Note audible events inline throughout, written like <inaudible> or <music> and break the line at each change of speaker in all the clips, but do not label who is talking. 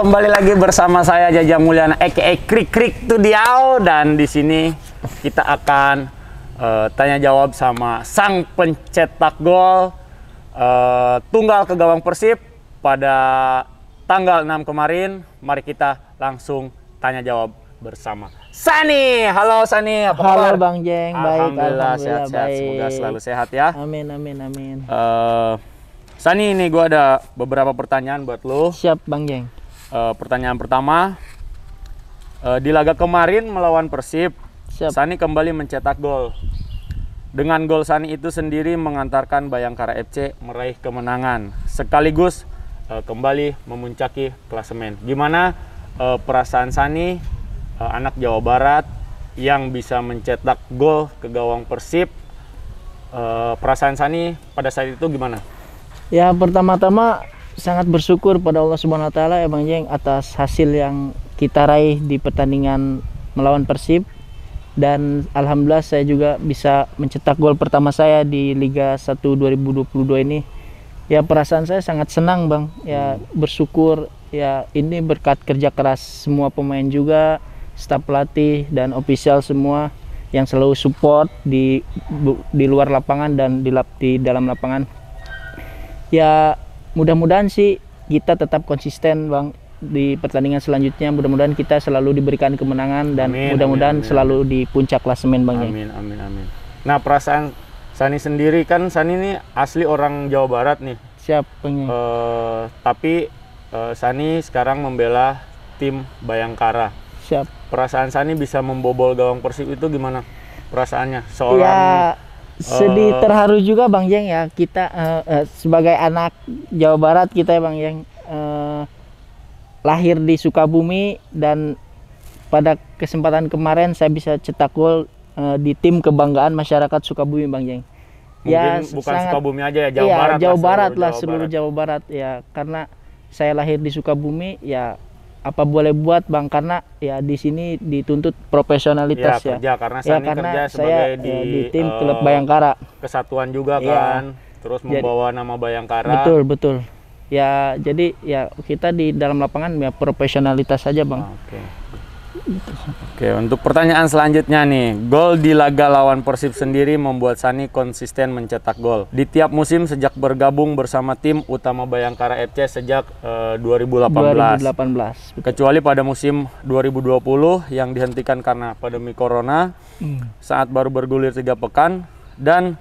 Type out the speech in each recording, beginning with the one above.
kembali lagi bersama saya Jaja Mulyana aka Krik Krik Studio dan di sini kita akan uh, tanya jawab sama sang pencetak gol uh, tunggal ke gawang Persib pada tanggal 6 kemarin. Mari kita langsung tanya jawab bersama
Sani.
Halo Sani,
apa kabar? Halo Bang Jeng, baik. Alhamdulillah sehat-sehat. Semoga selalu sehat
ya. Amin amin amin. Uh, Sani ini gue ada beberapa pertanyaan buat lo. Siap Bang Jeng uh, pertanyaan pertama uh, di laga kemarin melawan Persib Siap. Sani kembali mencetak gol dengan gol Sani itu sendiri mengantarkan Bayangkara FC meraih kemenangan sekaligus uh, kembali memuncaki klasemen gimana uh, perasaan Sani uh, anak Jawa Barat yang bisa mencetak gol ke gawang Persib uh, perasaan Sani pada saat itu gimana?
Ya pertama-tama sangat bersyukur pada Allah Subhanahu wa taala Bang Jeng atas hasil yang kita raih di pertandingan melawan Persib dan alhamdulillah saya juga bisa mencetak gol pertama saya di Liga 1 2022 ini. Ya perasaan saya sangat senang Bang. Ya bersyukur ya ini berkat kerja keras semua pemain juga, staf pelatih dan official semua yang selalu support di di luar lapangan dan di, di dalam lapangan. Ya mudah-mudahan sih kita tetap konsisten bang di pertandingan selanjutnya mudah-mudahan kita selalu diberikan kemenangan dan mudah-mudahan selalu di puncak klasemen bang ya. amin amin amin
nah perasaan Sani sendiri kan Sani ini asli orang Jawa Barat nih siap pengen? Ya. uh, tapi uh, Sani sekarang membela tim Bayangkara siap perasaan Sani bisa membobol gawang Persib itu gimana perasaannya seorang ya sedih uh, terharu
juga Bang Jeng ya kita uh, uh, sebagai anak Jawa Barat kita ya Bang Jeng uh, lahir di Sukabumi dan pada kesempatan kemarin saya bisa cetak gol uh, di tim kebanggaan masyarakat Sukabumi Bang Jeng. Mungkin ya, bukan sangat, Sukabumi aja ya Jawa iya, Barat. Jawa lah, Barat seluruh lah seluruh Barat. Jawa Barat ya karena saya lahir di Sukabumi ya apa boleh buat bang karena ya di sini dituntut profesionalitas ya, ya. kerja karena ya, saya ya, karena kerja sebagai ya, di, di tim uh, klub Bayangkara
kesatuan juga ya. kan terus membawa nama Bayangkara betul betul ya
jadi ya kita di dalam lapangan ya profesionalitas saja bang ah,
okay. Oke, untuk pertanyaan selanjutnya nih, gol di laga lawan Persib sendiri membuat Sani konsisten mencetak gol. Di tiap musim sejak bergabung bersama tim utama Bayangkara FC sejak uh, 2018. 2018. Betul. Kecuali pada musim 2020 yang dihentikan karena pandemi Corona hmm. saat baru bergulir tiga pekan dan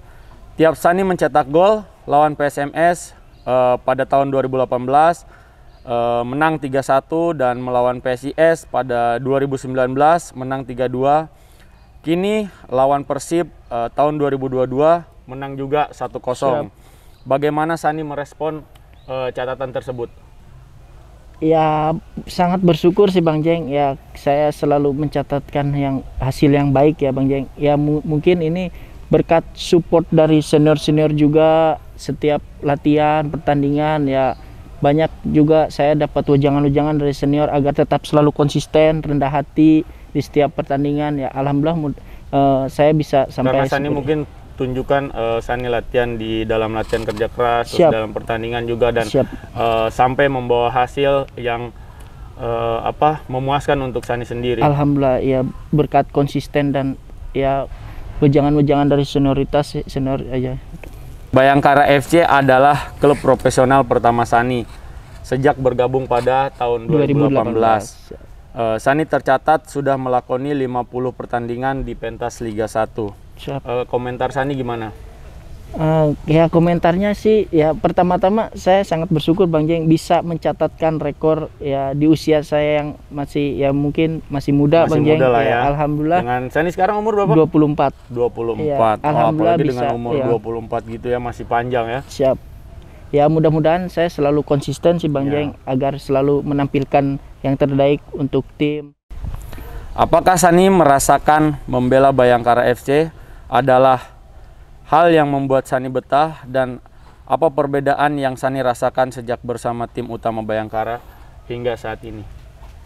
tiap Sani mencetak gol lawan PSMS uh, eh, pada tahun 2018 Eh, menang 3-1 dan melawan PSIS pada 2019 menang 3-2. Kini lawan Persib uh, tahun 2022 menang juga 1-0. Bagaimana Sani merespon uh, catatan tersebut?
Ya sangat bersyukur sih Bang Jeng. Ya saya selalu mencatatkan yang hasil yang baik ya Bang Jeng. Ya mu mungkin ini berkat support dari senior-senior juga setiap latihan, pertandingan ya banyak juga saya dapat ujangan-ujangan dari senior agar tetap selalu konsisten rendah hati di setiap pertandingan ya alhamdulillah uh, saya bisa sampai Karena Sani mungkin
tunjukkan uh, Sani latihan di dalam latihan kerja keras Siap. dalam pertandingan juga dan Uh, sampai membawa hasil yang uh, apa memuaskan untuk Sani sendiri alhamdulillah
ya berkat konsisten dan ya ujangan-ujangan dari senioritas senior
aja Bayangkara FC adalah klub profesional pertama Sani sejak bergabung pada tahun 2018. 2018. Uh, Sani tercatat sudah melakoni 50 pertandingan di pentas Liga 1. Eh, komentar Sani gimana?
Uh, ya komentarnya sih ya pertama-tama saya sangat bersyukur Bang Jeng bisa mencatatkan rekor ya di usia saya yang masih ya mungkin masih muda masih Bang Jeng. Lah ya, ya,
Alhamdulillah. Dengan saya ini sekarang umur berapa? 24. 24. Ya, oh, alhamdulillah apalagi bisa, dengan umur ya. 24 gitu ya masih panjang ya.
Siap. Ya mudah-mudahan saya selalu konsisten sih Bang ya. Jeng agar selalu menampilkan yang terbaik untuk tim.
Apakah Sani merasakan membela Bayangkara FC adalah hal yang membuat Sani betah dan apa perbedaan yang Sani rasakan sejak bersama tim utama Bayangkara hingga saat ini?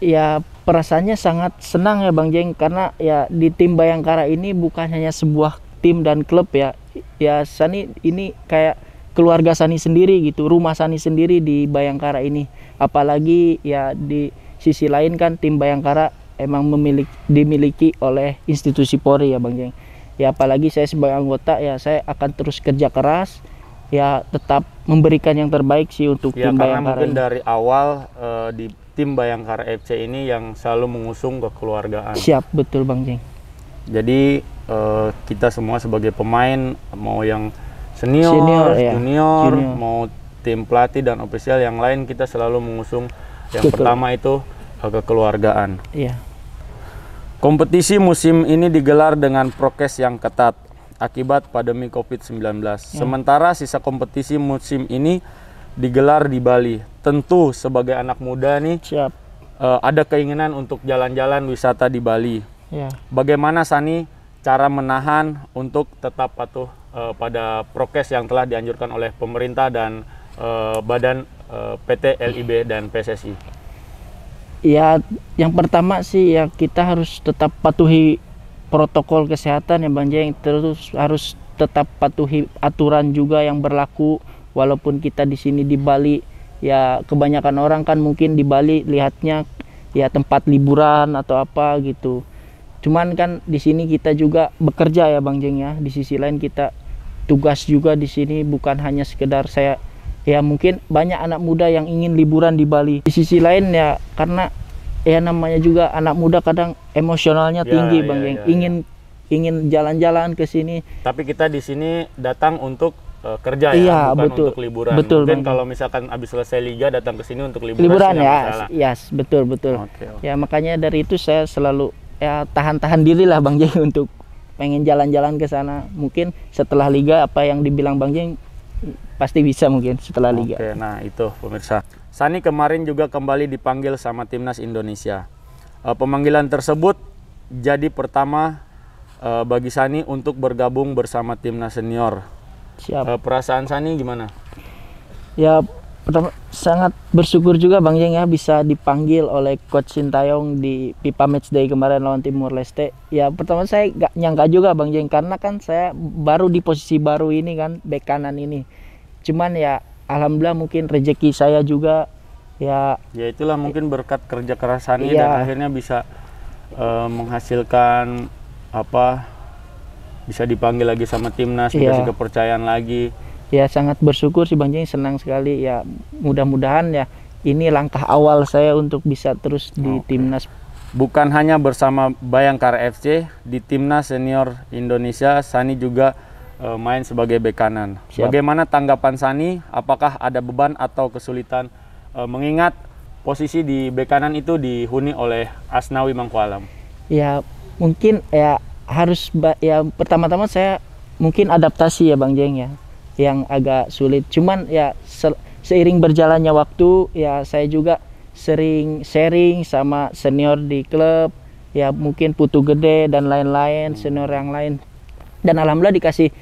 Ya perasaannya sangat senang ya Bang Jeng karena ya di tim Bayangkara ini bukan hanya sebuah tim dan klub ya. Ya Sani ini kayak keluarga Sani sendiri gitu, rumah Sani sendiri di Bayangkara ini. Apalagi ya di sisi lain kan tim Bayangkara emang memiliki dimiliki oleh institusi Polri ya Bang Jeng ya apalagi saya sebagai anggota ya saya akan terus kerja keras ya tetap memberikan yang terbaik sih untuk ya, tim karena Bayangkara mungkin dari
awal e, di tim Bayangkara FC ini yang selalu mengusung kekeluargaan siap betul Bang Jeng jadi e, kita semua sebagai pemain mau yang senior, senior ya. junior, junior mau tim pelatih dan ofisial yang lain kita selalu mengusung yang betul. pertama itu eh, kekeluargaan iya Kompetisi musim ini digelar dengan prokes yang ketat akibat pandemi COVID-19. Ya. Sementara sisa kompetisi musim ini digelar di Bali. Tentu sebagai anak muda nih Siap. Uh, ada keinginan untuk jalan-jalan wisata di Bali. Yeah. Bagaimana Sani cara menahan untuk tetap patuh uh, pada prokes yang telah dianjurkan oleh pemerintah dan uh, badan uh, PT LIB dan PSSI?
ya yang pertama sih ya kita harus tetap patuhi protokol kesehatan ya Bang Jeng terus harus tetap patuhi aturan juga yang berlaku walaupun kita di sini di Bali ya kebanyakan orang kan mungkin di Bali lihatnya ya tempat liburan atau apa gitu cuman kan di sini kita juga bekerja ya Bang Jeng ya di sisi lain kita tugas juga di sini bukan hanya sekedar saya ya mungkin banyak anak muda yang ingin liburan di Bali di sisi lain ya karena ya namanya juga anak muda kadang emosionalnya
ya, tinggi ya, bang ya, yang ya, ya,
ingin ingin jalan-jalan ke sini
tapi kita di sini datang untuk uh, kerja ya, iya, ya bukan betul, untuk liburan betul mungkin bang. kalau misalkan habis selesai liga datang ke sini untuk liburan liburan ya
yes betul betul okay, okay. ya makanya dari itu saya selalu ya tahan-tahan diri lah bang Jeng <laughs> untuk pengen jalan-jalan ke sana mungkin setelah liga apa
yang dibilang bang Jeng pasti bisa mungkin setelah liga. Oke, nah itu pemirsa. Sani kemarin juga kembali dipanggil sama timnas Indonesia. Eh, pemanggilan tersebut jadi pertama eh, bagi Sani untuk bergabung bersama timnas senior. Siap. Eh, perasaan Sani gimana?
Ya pertama sangat bersyukur juga Bang Jeng ya bisa dipanggil oleh coach Sintayong di pipa Matchday kemarin lawan Timur Leste. Ya pertama saya nggak nyangka juga Bang Jeng karena kan saya baru di posisi baru ini kan bek kanan ini. Cuman ya alhamdulillah mungkin rezeki saya juga
ya ya itulah mungkin berkat kerja kerasan ini iya. dan akhirnya bisa uh, menghasilkan apa bisa dipanggil lagi sama timnas, iya. dikasih kepercayaan lagi
ya sangat bersyukur sih Bang Jeng senang sekali ya mudah-mudahan ya
ini langkah awal saya untuk bisa terus di okay. timnas bukan hanya bersama Bayangkara FC di timnas senior Indonesia Sani juga uh, main sebagai bek kanan. Siap. Bagaimana tanggapan Sani? Apakah ada beban atau kesulitan uh, mengingat posisi di bek kanan itu dihuni oleh Asnawi Mangkualam?
Ya mungkin ya harus ya pertama-tama saya mungkin adaptasi ya Bang Jeng ya yang agak sulit cuman ya se seiring berjalannya waktu ya saya juga sering sharing sama senior di klub ya mungkin putu gede dan lain-lain senior yang lain dan alhamdulillah dikasih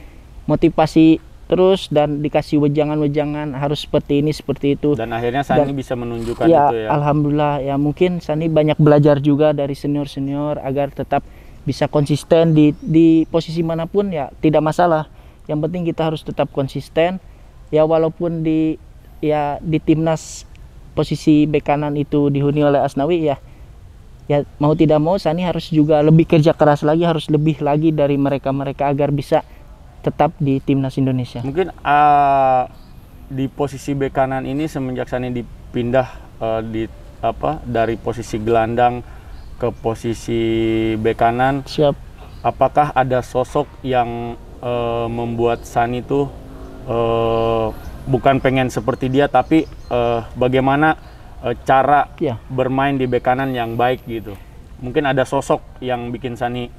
motivasi terus dan dikasih wejangan-wejangan harus seperti ini seperti itu dan akhirnya Sani dan, bisa
menunjukkan ya, itu ya
alhamdulillah ya mungkin Sani banyak belajar juga dari senior senior agar tetap bisa konsisten di di posisi manapun ya tidak masalah yang penting kita harus tetap konsisten ya walaupun di ya di timnas posisi bek kanan itu dihuni oleh Asnawi ya ya mau tidak mau Sani harus juga lebih kerja keras lagi harus lebih lagi dari mereka-mereka agar bisa tetap di timnas Indonesia
mungkin uh, di posisi bek kanan ini semenjak Sani dipindah uh, di apa dari posisi gelandang ke posisi bek kanan siap apakah ada sosok yang uh, membuat Sani itu uh, bukan pengen seperti dia tapi uh, bagaimana uh, cara ya. bermain di bek kanan yang baik gitu. Mungkin ada sosok yang bikin Sani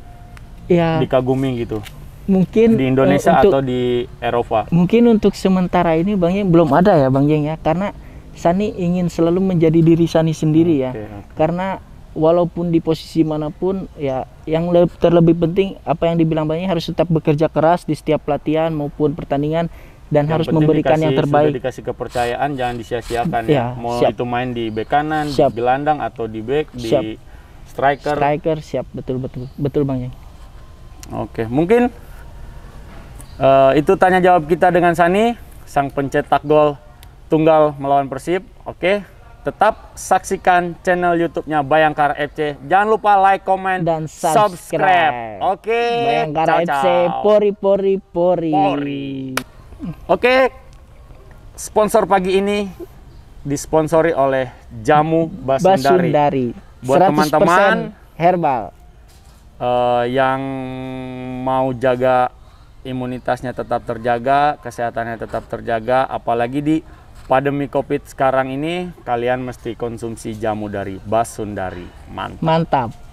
ya. dikagumi gitu
mungkin di Indonesia uh, untuk, atau
di Eropa.
Mungkin untuk sementara ini Bang Jeng belum ada ya Bang Jeng ya karena Sani ingin selalu menjadi diri Sani sendiri okay, ya. Okay. Karena walaupun di posisi manapun ya yang terlebih penting apa yang dibilang banyak harus tetap bekerja keras di setiap pelatihan maupun pertandingan dan yang harus memberikan dikasih, yang terbaik. Sudah dikasih kepercayaan
jangan disia-siakan ya. ya. Mau siap. itu main di bek kanan, siap. di gelandang atau di back, siap. di striker. Striker
siap betul betul betul Bang Yang.
Oke, mungkin uh, itu tanya jawab kita dengan Sani sang pencetak gol tunggal melawan Persib. Oke. Tetap saksikan channel YouTube-nya Bayangkar FC. Jangan lupa like, comment, dan subscribe. subscribe.
Oke. Okay. Bayangkara ciao, FC pori
pori pori. pori. Oke. Okay. Sponsor pagi ini disponsori oleh Jamu Basundari. Basundari. Buat teman-teman herbal uh, yang mau jaga imunitasnya tetap terjaga, kesehatannya tetap terjaga, apalagi di Pandemi Covid sekarang ini kalian mesti konsumsi jamu dari Basundari. Mantap.
Mantap.